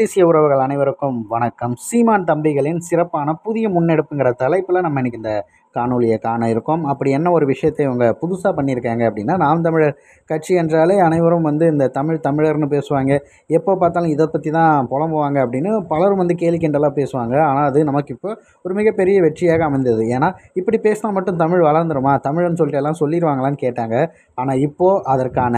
தேசிய உறவுகள் அனைவருக்கும் வணக்கம் சீமான் தம்பிகளின் சிறப்பான புதிய முன்னெடுப்புங்கிற தலைப்பில் நம்ம இன்றைக்கி இந்த காணொலியை காண இருக்கோம் அப்படி என்ன ஒரு விஷயத்தை இவங்க புதுசாக பண்ணியிருக்காங்க அப்படின்னா நாம் தமிழர் கட்சி என்றாலே அனைவரும் வந்து இந்த தமிழ் தமிழர்னு பேசுவாங்க எப்போ பார்த்தாலும் இதை பற்றி தான் புலம்புவாங்க அப்படின்னு பலரும் வந்து கேலி கிண்டலாக பேசுவாங்க ஆனால் அது நமக்கு இப்போ ஒரு மிகப்பெரிய வெற்றியாக அமைந்தது ஏன்னா இப்படி பேசினா மட்டும் தமிழ் வளர்ந்துருமா தமிழ்னு சொல்லிட்டு எல்லாம் சொல்லிடுவாங்களான்னு கேட்டாங்க ஆனால் இப்போது அதற்கான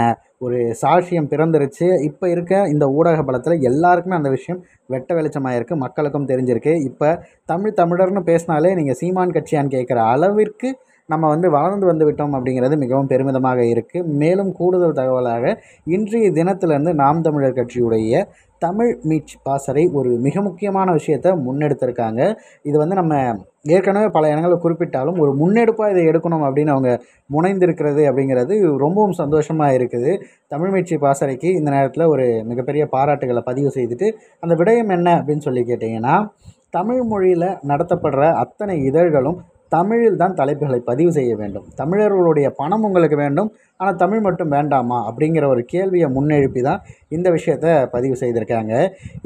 ஒரு சாட்சியம் பிறந்துருச்சு இப்போ இருக்க இந்த ஊடக பலத்தில் எல்லாருக்குமே அந்த விஷயம் வெட்ட வெளிச்சமாக இருக்குது மக்களுக்கும் தெரிஞ்சிருக்கு இப்போ தமிழ் தமிழர்னு பேசினாலே நீங்கள் சீமான் கட்சியான்னு கேட்குற அளவிற்கு நம்ம வந்து வளர்ந்து வந்து விட்டோம் அப்படிங்கிறது மிகவும் பெருமிதமாக இருக்குது மேலும் கூடுதல் தகவலாக இன்றைய தினத்திலேருந்து நாம் தமிழர் கட்சியுடைய தமிழ் மீச் பாசறை ஒரு மிக முக்கியமான விஷயத்தை முன்னெடுத்திருக்காங்க இது வந்து நம்ம ஏற்கனவே பல இடங்களில் குறிப்பிட்டாலும் ஒரு முன்னெடுப்பாக இதை எடுக்கணும் அப்படின்னு அவங்க முனைந்திருக்கிறது அப்படிங்கிறது ரொம்பவும் சந்தோஷமாக இருக்குது தமிழ் மீட்சி பாசறைக்கு இந்த நேரத்தில் ஒரு மிகப்பெரிய பாராட்டுகளை பதிவு செய்துட்டு அந்த விடயம் என்ன அப்படின்னு சொல்லி கேட்டிங்கன்னா தமிழ் மொழியில் நடத்தப்படுற அத்தனை இதழ்களும் தமிழில் தான் தலைப்புகளை பதிவு செய்ய வேண்டும் தமிழர்களுடைய பணம் உங்களுக்கு வேண்டும் ஆனால் தமிழ் மட்டும் வேண்டாமா அப்படிங்கிற ஒரு கேள்வியை முன்னெழுப்பி தான் இந்த விஷயத்தை பதிவு செய்திருக்காங்க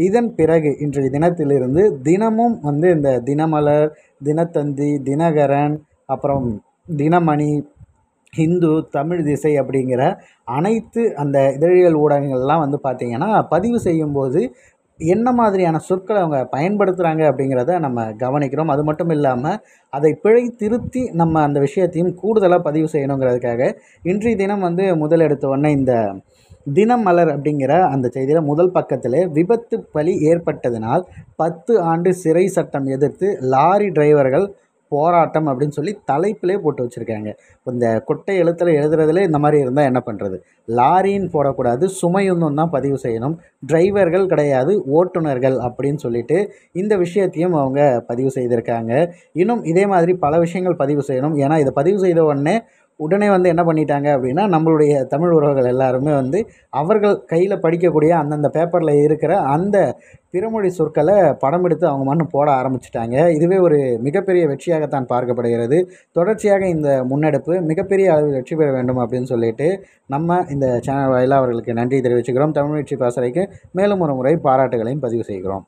இதன் பிறகு இன்றைய தினத்திலிருந்து தினமும் வந்து இந்த தினமலர் தினத்தந்தி தினகரன் அப்புறம் தினமணி ஹிந்து தமிழ் திசை அப்படிங்கிற அனைத்து அந்த இதழியல் ஊடகங்கள்லாம் வந்து பார்த்திங்கன்னா பதிவு செய்யும்போது என்ன மாதிரியான சொற்களை அவங்க பயன்படுத்துகிறாங்க அப்படிங்கிறத நம்ம கவனிக்கிறோம் அது மட்டும் இல்லாமல் அதை பிழை திருத்தி நம்ம அந்த விஷயத்தையும் கூடுதலாக பதிவு செய்யணுங்கிறதுக்காக இன்றைய தினம் வந்து முதல் எடுத்த உடனே இந்த தினமலர் அப்படிங்கிற அந்த செய்தியில் முதல் பக்கத்தில் விபத்து பலி ஏற்பட்டதினால் பத்து ஆண்டு சிறை சட்டம் எதிர்த்து லாரி டிரைவர்கள் போராட்டம் அப்படின்னு சொல்லி தலைப்பிலே போட்டு வச்சுருக்காங்க இந்த கொட்டை எழுத்தில் எழுதுறதுல இந்த மாதிரி இருந்தால் என்ன பண்ணுறது லாரின்னு போடக்கூடாது சுமையுன்னு தான் பதிவு செய்யணும் டிரைவர்கள் கிடையாது ஓட்டுநர்கள் அப்படின்னு சொல்லிட்டு இந்த விஷயத்தையும் அவங்க பதிவு செய்திருக்காங்க இன்னும் இதே மாதிரி பல விஷயங்கள் பதிவு செய்யணும் ஏன்னா இதை பதிவு செய்த உடனே உடனே வந்து என்ன பண்ணிட்டாங்க அப்படின்னா நம்மளுடைய தமிழ் உறவுகள் எல்லாருமே வந்து அவர்கள் கையில் படிக்கக்கூடிய அந்தந்த பேப்பரில் இருக்கிற அந்த பிறமொழி சொற்களை படம் எடுத்து அவங்க மண்ணு போட ஆரம்பிச்சிட்டாங்க இதுவே ஒரு மிகப்பெரிய வெற்றியாகத்தான் பார்க்கப்படுகிறது தொடர்ச்சியாக இந்த முன்னெடுப்பு மிகப்பெரிய அளவில் வெற்றி பெற வேண்டும் அப்படின்னு சொல்லிட்டு நம்ம இந்த சேனல் வாயிலாக அவர்களுக்கு நன்றி தெரிவிச்சுக்கிறோம் தமிழ் வெற்றி பாசறைக்கு மேலும் ஒரு முறை பாராட்டுகளையும் பதிவு செய்கிறோம்